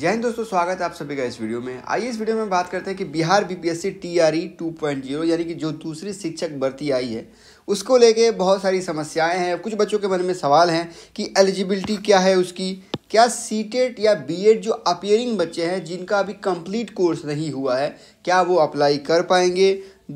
जय हिंद दोस्तों स्वागत है आप सभी का इस वीडियो में आइए इस वीडियो में बात करते हैं कि बिहार बीपीएससी टीआरई 2.0 यानी कि जो दूसरी शिक्षक भर्ती आई है उसको लेके बहुत सारी समस्याएं हैं कुछ बच्चों के मन में सवाल हैं कि एलिजिबिलिटी क्या है उसकी क्या सी e या बी एड e जो अपियरिंग बच्चे हैं जिनका अभी कंप्लीट कोर्स नहीं हुआ है क्या वो अप्लाई कर पाएंगे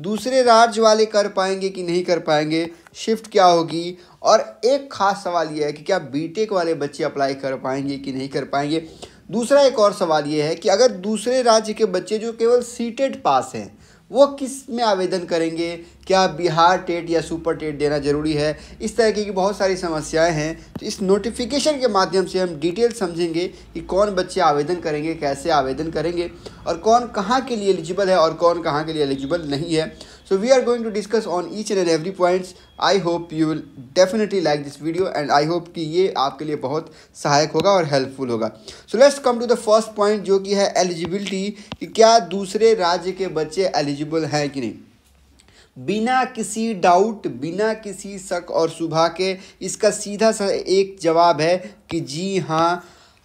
दूसरे राज्य वाले कर पाएंगे कि नहीं कर पाएंगे शिफ्ट क्या होगी और एक खास सवाल यह है कि क्या बीटेक वाले बच्चे अप्लाई कर पाएंगे कि नहीं कर पाएंगे दूसरा एक और सवाल ये है कि अगर दूसरे राज्य के बच्चे जो केवल सीटेड e पास हैं वो किस में आवेदन करेंगे क्या बिहार टेट या सुपर टेट देना ज़रूरी है इस तरह की बहुत सारी समस्याएं हैं तो इस नोटिफिकेशन के माध्यम से हम डिटेल समझेंगे कि कौन बच्चे आवेदन करेंगे कैसे आवेदन करेंगे और कौन कहाँ के लिए एलिजिबल है और कौन कहाँ के लिए एलिजिबल नहीं है So we are going to discuss on each and every points. I hope you will definitely like this video and I hope कि ये आपके लिए बहुत सहायक होगा और हेल्पफुल होगा so let's come to the first point जो कि है एलिजिबिलिटी कि क्या दूसरे राज्य के बच्चे एलिजिबल हैं कि नहीं बिना किसी डाउट बिना किसी शक और सुबह के इसका सीधा सा एक जवाब है कि जी हाँ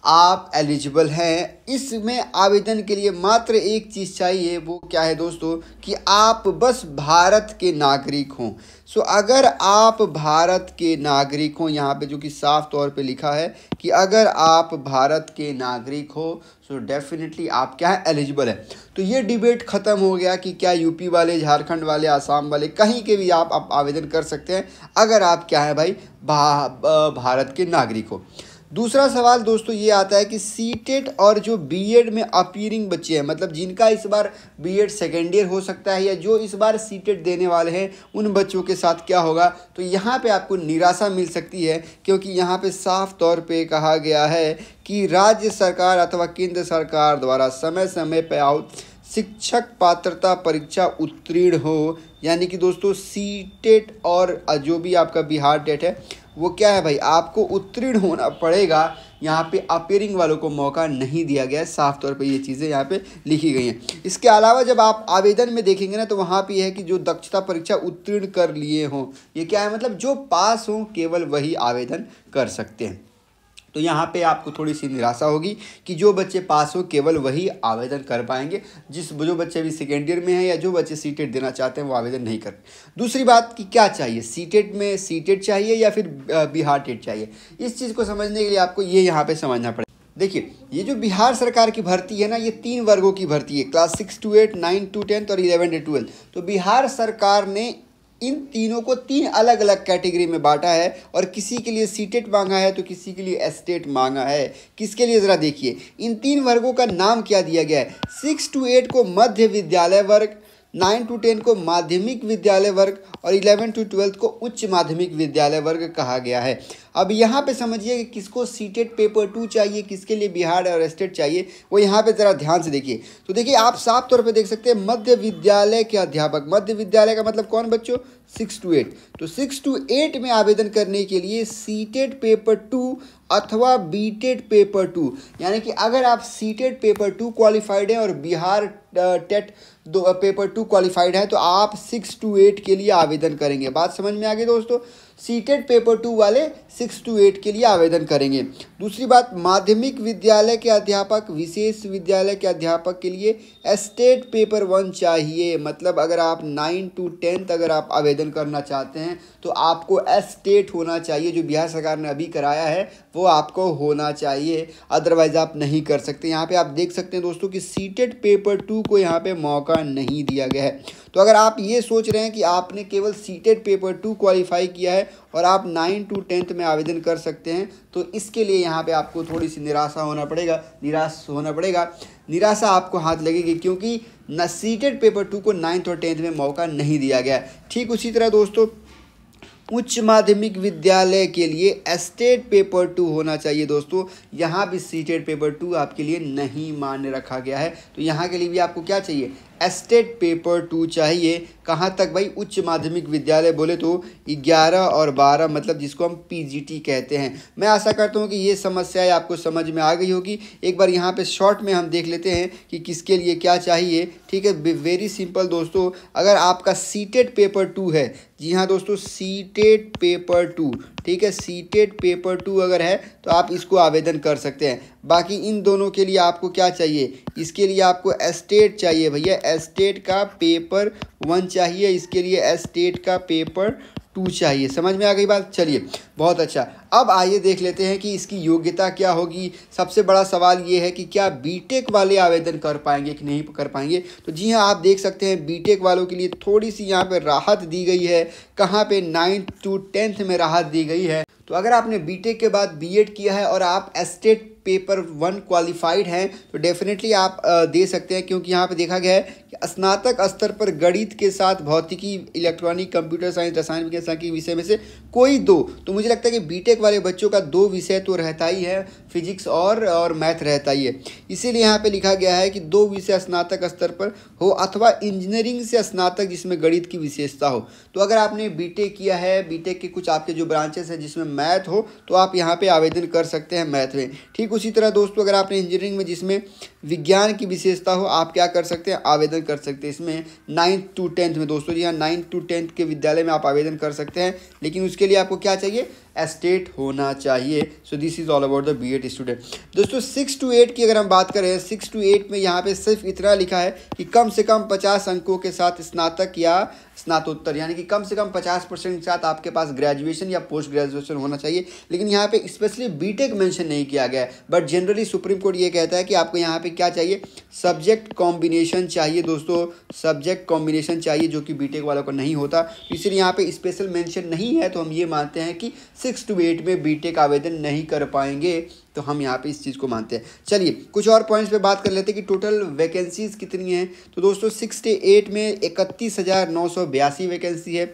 आप एलिजिबल हैं इसमें आवेदन के लिए मात्र एक चीज़ चाहिए वो क्या है दोस्तों कि आप बस भारत के नागरिक हों सो अगर आप भारत के नागरिक हों यहाँ पे जो कि साफ तौर पे लिखा है कि अगर आप भारत के नागरिक हो सो डेफिनेटली आप क्या है एलिजिबल है तो ये डिबेट ख़त्म हो गया कि क्या यूपी वाले झारखंड वाले आसाम वाले कहीं के भी आप, आप आवेदन कर सकते हैं अगर आप क्या है भाई भा, भारत के नागरिक हो दूसरा सवाल दोस्तों ये आता है कि सीटेट e और जो बीएड में अपीयरिंग बच्चे हैं मतलब जिनका इस बार बीएड सेकेंड ईयर हो सकता है या जो इस बार सीटेट e देने वाले हैं उन बच्चों के साथ क्या होगा तो यहाँ पे आपको निराशा मिल सकती है क्योंकि यहाँ पे साफ तौर पे कहा गया है कि राज्य सरकार अथवा केंद्र सरकार द्वारा समय समय पर आउट शिक्षक पात्रता परीक्षा उत्तीर्ण हो यानी कि दोस्तों सी e और जो भी आपका बिहार डेट है वो क्या है भाई आपको उत्तीर्ण होना पड़ेगा यहाँ पे अपेयरिंग वालों को मौका नहीं दिया गया है साफ तौर पे ये चीज़ें यहाँ पे लिखी गई हैं इसके अलावा जब आप आवेदन में देखेंगे ना तो वहाँ पे यह है कि जो दक्षता परीक्षा उत्तीर्ण कर लिए हों ये क्या है मतलब जो पास हों केवल वही आवेदन कर सकते हैं तो यहाँ पे आपको थोड़ी सी निराशा होगी कि जो बच्चे पास हो केवल वही आवेदन कर पाएंगे जिस जो बच्चे अभी सेकेंड ईयर में हैं या जो बच्चे सी देना चाहते हैं वो आवेदन नहीं कर दूसरी बात कि क्या चाहिए सी में सी चाहिए या फिर बिहार टेट चाहिए इस चीज़ को समझने के लिए आपको ये यहाँ पर समझना पड़ेगा देखिए ये जो बिहार सरकार की भर्ती है ना ये तीन वर्गों की भर्ती है class six to eight nine to tenth और इलेवन टू ट्वेल्थ तो बिहार सरकार ने इन तीनों को तीन अलग अलग कैटेगरी में बांटा है और किसी के लिए सीटेट मांगा है तो किसी के लिए एस्टेट मांगा है किसके लिए ज़रा देखिए इन तीन वर्गों का नाम क्या दिया गया है सिक्स टू एट को मध्य विद्यालय वर्ग नाइन टू टेन को माध्यमिक विद्यालय वर्ग और इलेवन टू ट्वेल्थ को उच्च माध्यमिक विद्यालय वर्ग कहा गया है अब यहाँ पे समझिए कि किसको सीटेड पेपर टू चाहिए किसके लिए बिहार और स्टेट चाहिए वो यहाँ पे ज़रा ध्यान से देखिए तो देखिए आप साफ तौर पे देख सकते हैं मध्य विद्यालय के अध्यापक मध्य विद्यालय का मतलब कौन बच्चों सिक्स टू एट तो सिक्स टू एट में आवेदन करने के लिए सीटेड पेपर टू अथवा बी पेपर टू यानी कि अगर आप सीटेड पेपर टू क्वालिफाइड हैं और बिहार टेट दो पेपर टू क्वालिफाइड है तो आप सिक्स टू एट के लिए आवेदन करेंगे बात समझ में आ गई दोस्तों सीटेड पेपर टू वाले सिक्स टू एट के लिए आवेदन करेंगे दूसरी बात माध्यमिक विद्यालय के अध्यापक विशेष विद्यालय के अध्यापक के लिए एस्टेट पेपर वन चाहिए मतलब अगर आप नाइन टू टेंथ अगर आप आवेदन करना चाहते हैं तो आपको एस्टेट होना चाहिए जो बिहार सरकार ने अभी कराया है वो आपको होना चाहिए अदरवाइज़ आप नहीं कर सकते यहाँ पर आप देख सकते हैं दोस्तों कि सीटेड पेपर टू को यहाँ पर मौका नहीं दिया गया है तो अगर आप ये सोच रहे हैं कि आपने केवल सीटेड पेपर टू क्वालिफाई किया है और आप नाइन टू टेंथ में आवेदन कर सकते हैं तो इसके लिए यहाँ पे आपको थोड़ी सी निराशा होना पड़ेगा निराश होना पड़ेगा निराशा आपको हाथ लगेगी क्योंकि न सीटेड पेपर टू को नाइन्थ और टेंथ में मौका नहीं दिया गया ठीक उसी तरह दोस्तों उच्च माध्यमिक विद्यालय के लिए एस्टेट पेपर टू होना चाहिए दोस्तों यहाँ भी सीटेड पेपर टू आपके लिए नहीं मान्य रखा गया है तो यहाँ के लिए भी आपको क्या चाहिए एस्टेट पेपर टू चाहिए कहाँ तक भाई उच्च माध्यमिक विद्यालय बोले तो ग्यारह और बारह मतलब जिसको हम पीजीटी कहते हैं मैं आशा करता हूँ कि ये समस्याएं आपको समझ में आ गई होगी एक बार यहाँ पे शॉर्ट में हम देख लेते हैं कि किसके लिए क्या चाहिए ठीक है वेरी सिंपल दोस्तों अगर आपका सीटेड पेपर टू है जी हाँ दोस्तों सीटेड पेपर टू ठीक है सीटेड पेपर टू अगर है तो आप इसको आवेदन कर सकते हैं बाकी इन दोनों के लिए आपको क्या चाहिए इसके लिए आपको एस्टेट चाहिए भैया एस्टेट का पेपर वन चाहिए इसके लिए एस्टेट का पेपर टू चाहिए समझ में आ गई बात चलिए बहुत अच्छा अब आइए देख लेते हैं कि इसकी योग्यता क्या होगी सबसे बड़ा सवाल ये है कि क्या बीटेक वाले आवेदन कर पाएंगे कि नहीं कर पाएंगे तो जी हाँ आप देख सकते हैं बीटेक वालों के लिए थोड़ी सी यहाँ पर राहत दी गई है कहाँ पे नाइन्थ टू टेंथ में राहत दी गई है तो अगर आपने बी के बाद बी किया है और आप एस्टेट पेपर वन क्वालिफाइड हैं तो डेफिनेटली आप दे सकते हैं क्योंकि यहाँ पे देखा गया है कि स्नातक स्तर पर गणित के साथ भौतिकी इलेक्ट्रॉनिक कंप्यूटर साइंस रसायन विज्ञान के विषय में से कोई दो तो मुझे मुझे लगता है कि बीटेक वाले बच्चों का दो विषय तो रहता ही है फिजिक्स और और मैथ रहता ही है इसीलिए यहाँ पे लिखा गया है कि दो विषय स्नातक स्तर पर हो अथवा इंजीनियरिंग से स्नातक जिसमें गणित की विशेषता हो तो अगर आपने बी किया है बीटेक के कुछ आपके जो ब्रांचेस हैं जिसमें मैथ हो तो आप यहाँ पर आवेदन कर सकते हैं मैथ में ठीक उसी तरह दोस्तों अगर आपने इंजीनियरिंग में जिसमें विज्ञान की विशेषता हो आप क्या कर सकते हैं आवेदन कर सकते हैं इसमें नाइन्थ टू टेंथ में दोस्तों जी हाँ नाइन्थ टू टेंथ के विद्यालय में आप आवेदन कर सकते हैं लेकिन उसके लिए आपको क्या चाहिए एस्टेट होना चाहिए so this is all about the B Ed student दोस्तों सिक्स टू एट की अगर हम बात करें सिक्स टू एट में यहाँ पे सिर्फ इतना लिखा है कि कम से कम पचास अंकों के साथ स्नातक या स्नातोत्तर यानी कि कम से कम पचास परसेंट के साथ आपके पास ग्रेजुएशन या पोस्ट ग्रेजुएशन होना चाहिए लेकिन यहाँ पे स्पेशली बीटेक मेंशन नहीं किया गया है बट जनरली सुप्रीम कोर्ट ये कहता है कि आपको यहाँ पे क्या चाहिए सब्जेक्ट कॉम्बिनेशन चाहिए दोस्तों सब्जेक्ट कॉम्बिनेशन चाहिए जो कि बी वालों को नहीं होता इसलिए यहाँ पे स्पेशल मैंशन नहीं है तो हम ये मानते हैं कि सिक्स टू एट में बीटेक आवेदन नहीं कर पाएंगे तो हम यहाँ पे इस चीज़ को मानते हैं चलिए कुछ और पॉइंट्स पे बात कर लेते हैं कि टोटल वैकेंसीज़ कितनी हैं तो दोस्तों सिक्सटी एट में इकतीस हज़ार नौ सौ बयासी वैकेंसी है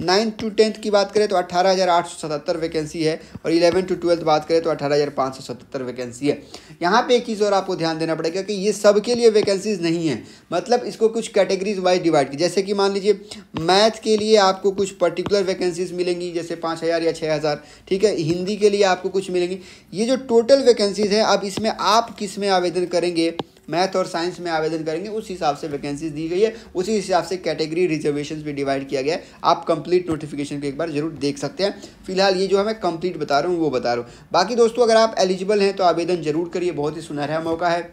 नाइन्थ टू टेंथ की बात करें तो अट्ठारह हज़ार आठ सौ सतहत्तर वैकेंसी है और इलेवन टू ट्वेल्थ बात करें तो अठारह हज़ार पाँच सौ सतहत्तर वैकेंसी है यहाँ पे एक चीज़ और आपको ध्यान देना पड़ेगा कि ये सब के लिए वैकेंसीज नहीं है मतलब इसको कुछ कैटेगरीज वाइज डिवाइड की जैसे कि मान लीजिए मैथ के लिए आपको कुछ पर्टिकुलर वैकेंसीज मिलेंगी जैसे पाँच हज़ार या छः हज़ार ठीक है हिंदी के लिए आपको कुछ मिलेंगी ये जो टोटल वैकेंसीज है अब इसमें आप किस में आवेदन करेंगे मैथ और साइंस में आवेदन करेंगे उस हिसाब से वैकेंसीज दी गई है उसी हिसाब से कैटेगरी रिजर्वेशन भी डिवाइड किया गया है आप कंप्लीट नोटिफिकेशन को एक बार जरूर देख सकते हैं फिलहाल ये जो है मैं कंप्लीट बता रहा हूँ वो बता रहा हूँ बाकी दोस्तों अगर आप एलिजिबल हैं तो आवेदन जरूर करिए बहुत ही सुनहरा मौका है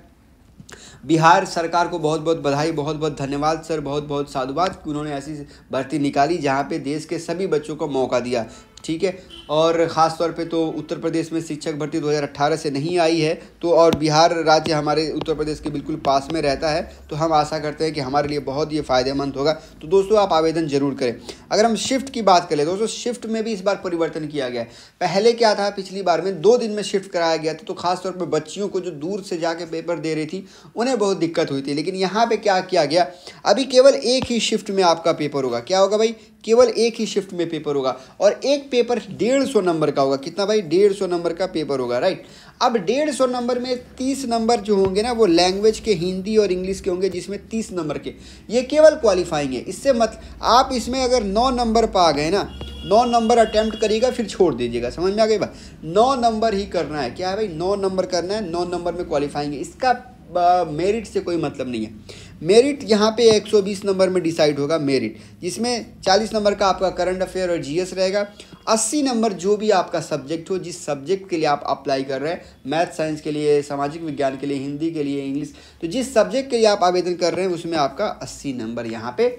बिहार सरकार को बहुत बहुत बधाई बहुत बहुत धन्यवाद सर बहुत बहुत साधुवाद कि उन्होंने ऐसी भर्ती निकाली जहाँ पे देश के सभी बच्चों को मौका दिया ठीक है और ख़ास तौर पे तो उत्तर प्रदेश में शिक्षक भर्ती 2018 से नहीं आई है तो और बिहार राज्य हमारे उत्तर प्रदेश के बिल्कुल पास में रहता है तो हम आशा करते हैं कि हमारे लिए बहुत ये फ़ायदेमंद होगा तो दोस्तों आप आवेदन ज़रूर करें अगर हम शिफ्ट की बात करें दोस्तों शिफ्ट में भी इस बार परिवर्तन किया गया है पहले क्या था पिछली बार में दो दिन में शिफ्ट कराया गया था तो खासतौर पर बच्चियों को जो दूर से जा पेपर दे रही थी उन्हें बहुत दिक्कत हुई थी लेकिन यहाँ पर क्या किया गया अभी केवल एक ही शिफ्ट में आपका पेपर होगा क्या होगा भाई केवल एक ही शिफ्ट में पेपर होगा और एक पेपर डेढ़ डेढ़ सौ नंबर का होगा कितना भाई डेढ़ सौ नंबर का पेपर होगा राइट अब डेढ़ सौ नंबर में तीस नंबर जो होंगे ना वो लैंग्वेज के हिंदी और इंग्लिश के होंगे जिसमें तीस नंबर के ये केवल क्वालिफाइंग है इससे मत आप इसमें अगर नौ नंबर पा गए ना नौ नंबर अटैम्प्ट करिएगा फिर छोड़ दीजिएगा समझ में आ गई बात नौ नंबर ही करना है क्या है भाई नौ नंबर करना है नौ नंबर में क्वालिफाइंग है इसका मेरिट से कोई मतलब नहीं है मेरिट यहाँ पे 120 नंबर में डिसाइड होगा मेरिट जिसमें 40 नंबर का आपका करंट अफेयर और जीएस रहेगा 80 नंबर जो भी आपका सब्जेक्ट हो जिस सब्जेक्ट के लिए आप अप्लाई कर रहे हैं मैथ साइंस के लिए सामाजिक विज्ञान के लिए हिंदी के लिए इंग्लिश तो जिस सब्जेक्ट के लिए आप आवेदन कर रहे हैं उसमें आपका अस्सी नंबर यहाँ पर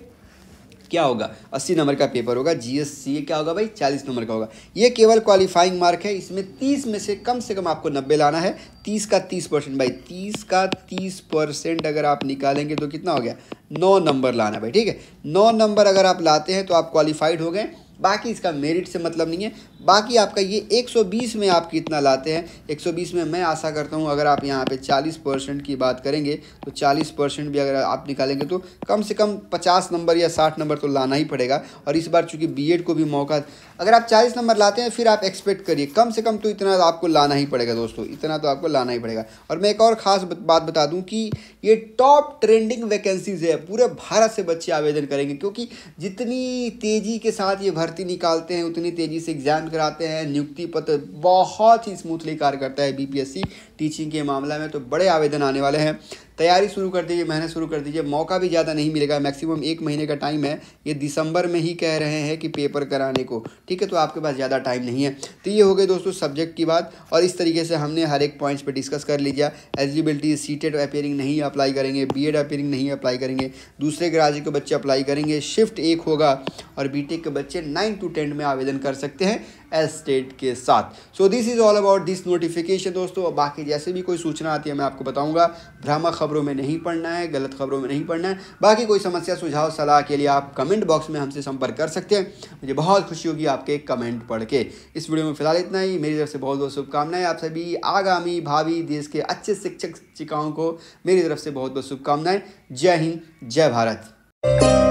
क्या होगा अस्सी नंबर का पेपर होगा जीएससी क्या होगा भाई चालीस नंबर का होगा ये केवल क्वालिफाइंग मार्क है इसमें तीस में से कम से कम आपको नब्बे लाना है तीस का तीस परसेंट भाई तीस का तीस परसेंट अगर आप निकालेंगे तो कितना हो गया नौ नंबर लाना भाई ठीक है नौ नंबर अगर आप लाते हैं तो आप क्वालिफाइड हो गए बाकी इसका मेरिट से मतलब नहीं है बाकी आपका ये 120 में आप कितना लाते हैं 120 में मैं आशा करता हूँ अगर आप यहाँ पे 40 परसेंट की बात करेंगे तो 40 परसेंट भी अगर आप निकालेंगे तो कम से कम 50 नंबर या 60 नंबर तो लाना ही पड़ेगा और इस बार चूंकि बीएड को भी मौका अगर आप 40 नंबर लाते हैं फिर आप एक्सपेक्ट करिए कम से कम तो इतना आपको लाना ही पड़ेगा दोस्तों इतना तो आपको लाना ही पड़ेगा और मैं एक और ख़ास बात बता दूँ कि ये टॉप ट्रेंडिंग वैकेंसीज है पूरे भारत से बच्चे आवेदन करेंगे क्योंकि जितनी तेज़ी के साथ ये भर्ती निकालते हैं उतनी तेज़ी से एग्जाम कराते हैं नियुक्ति पत्र बहुत ही स्मूथली कार्य करता है बीपीएससी टीचिंग के मामले में तो बड़े आवेदन आने वाले हैं तैयारी शुरू कर दीजिए मेहनत शुरू कर दीजिए मौका भी ज़्यादा नहीं मिलेगा मैक्सिमम एक महीने का टाइम है ये दिसंबर में ही कह रहे हैं कि पेपर कराने को ठीक है तो आपके पास ज़्यादा टाइम नहीं है तो ये हो गए दोस्तों सब्जेक्ट की बात और इस तरीके से हमने हर एक पॉइंट्स पे डिस्कस कर लिया एलिजिबिलिटी सीटेड अपेयरिंग नहीं अप्लाई करेंगे बी एड अपेयरिंग नहीं अप्लाई करेंगे दूसरे राज्य के बच्चे अप्लाई करेंगे शिफ्ट एक होगा और बी के बच्चे नाइन टू टेंथ में आवेदन कर सकते हैं एस्टेट के साथ so this is all about this notification दोस्तों बाकी जैसे भी कोई सूचना आती है मैं आपको बताऊंगा भ्रामक खबरों में नहीं पढ़ना है गलत खबरों में नहीं पढ़ना है बाकी कोई समस्या सुझाव सलाह के लिए आप कमेंट बॉक्स में हमसे संपर्क कर सकते हैं मुझे बहुत खुशी होगी आपके कमेंट पढ़ के इस वीडियो में फिलहाल इतना ही मेरी तरफ से बहुत बहुत शुभकामनाएं आप सभी आगामी भावी देश के अच्छे शिक्षक शिक्षिकाओं को मेरी तरफ से बहुत बहुत शुभकामनाएं जय हिंद जय भारत